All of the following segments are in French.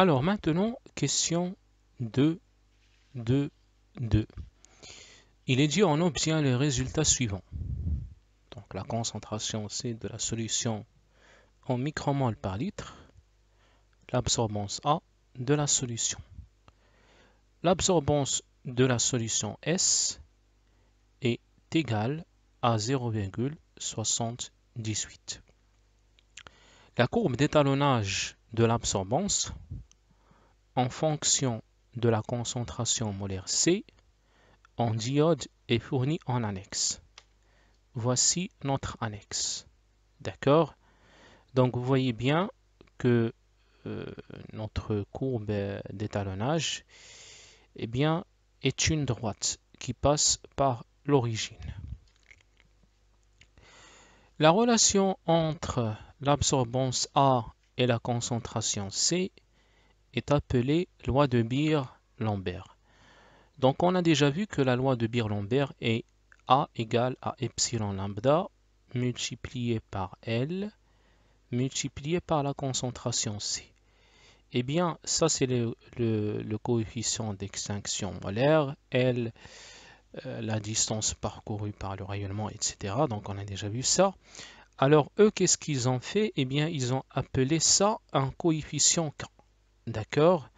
Alors maintenant, question 2, 2, 2. Il est dit on obtient les résultats suivants. Donc la concentration C de la solution en micromol par litre, l'absorbance A de la solution. L'absorbance de la solution S est égale à 0,78. La courbe d'étalonnage de l'absorbance en fonction de la concentration molaire C en diode est fourni en annexe. Voici notre annexe. D'accord Donc vous voyez bien que euh, notre courbe d'étalonnage eh bien, est une droite qui passe par l'origine. La relation entre l'absorbance A et la concentration C est appelée loi de Beer-Lambert. Donc on a déjà vu que la loi de Beer-Lambert est A égale à epsilon lambda multiplié par L multiplié par la concentration C. Eh bien, ça c'est le, coefficient d'extinction molaire, L, euh, la distance parcourue par le rayonnement, etc. Donc on a déjà vu ça. Alors eux, qu'est-ce qu'ils ont fait Eh bien, ils ont appelé ça un coefficient D'accord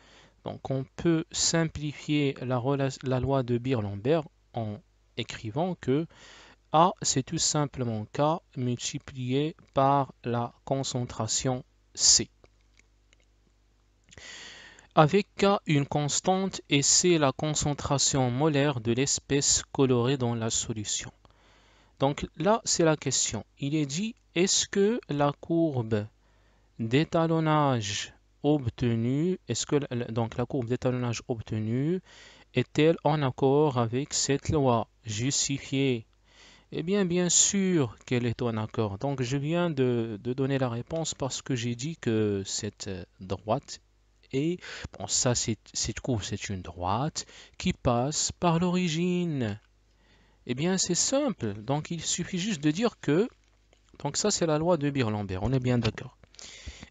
Donc on peut simplifier la, loi de beer en écrivant que A, c'est tout simplement K multiplié par la concentration C. Avec K, une constante et C, la concentration molaire de l'espèce colorée dans la solution. Donc là, c'est la question. Il est dit, est-ce que la courbe d'étalonnage obtenue, est-ce que donc la courbe d'étalonnage obtenue est-elle en accord avec cette loi justifiée Eh bien, bien sûr qu'elle est en accord. Donc, je viens de, donner la réponse parce que j'ai dit que cette euh, droite est, bon, ça, cette courbe, c'est une droite qui passe par l'origine. Eh bien, c'est simple. Donc, il suffit juste de dire que, donc ça, c'est la loi de Birlambert. On est bien d'accord.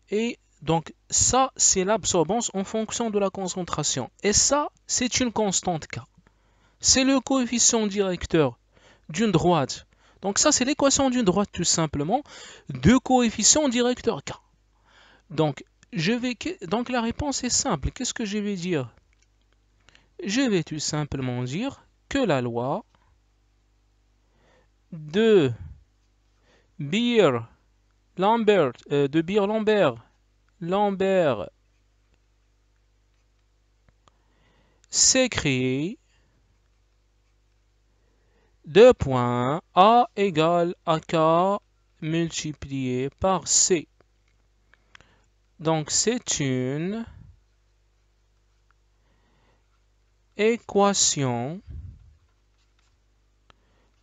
Et donc ça, c'est l'absorbance en fonction de la concentration. Et ça, c'est une constante K. C'est le coefficient directeur d'une droite. Donc ça, c'est l'équation d'une droite tout simplement de coefficient directeur K. Donc, je vais... Donc la réponse est simple. Qu'est-ce que je vais dire Je vais tout simplement dire que la loi de Beer-Lambert, euh, de Beer-Lambert Lambert s'écrit deux points A égale K multiplié par C. Donc c'est une équation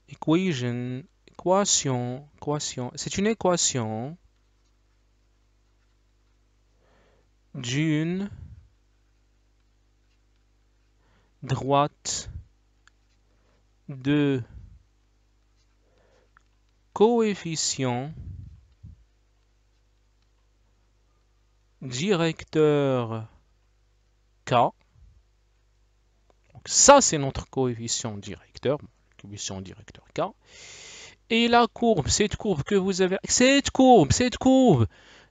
equation équation équation c'est une équation d'une droite de coefficient directeur K. Donc ça, c'est notre coefficient directeur, coefficient directeur K. Et la courbe, cette courbe que vous avez, cette courbe, cette courbe,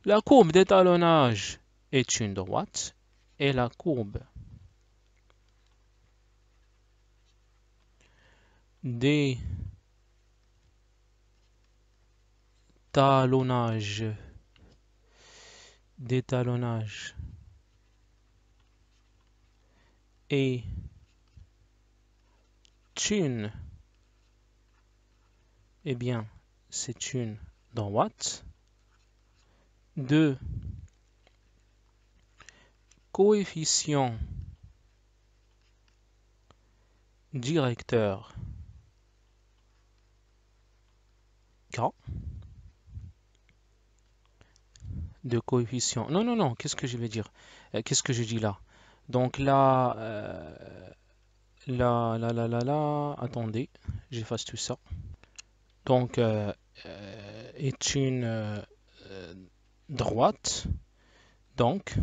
la courbe d'étalonnage est une droite et la courbe des talonnages d'étalonnage et une et eh bien c'est une droite de coefficient directeur K de coefficient. Non, non, non, qu'est-ce que je vais dire euh, Qu'est-ce que je dis là Donc là, euh, là, là, là, là, là, attendez, j'efface tout ça. Donc, euh, est une droite, donc,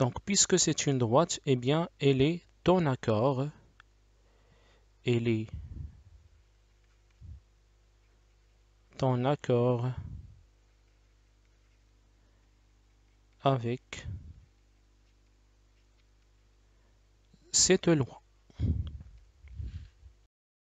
donc, puisque c'est une droite, eh bien, elle est ton accord. Elle est ton accord avec cette loi.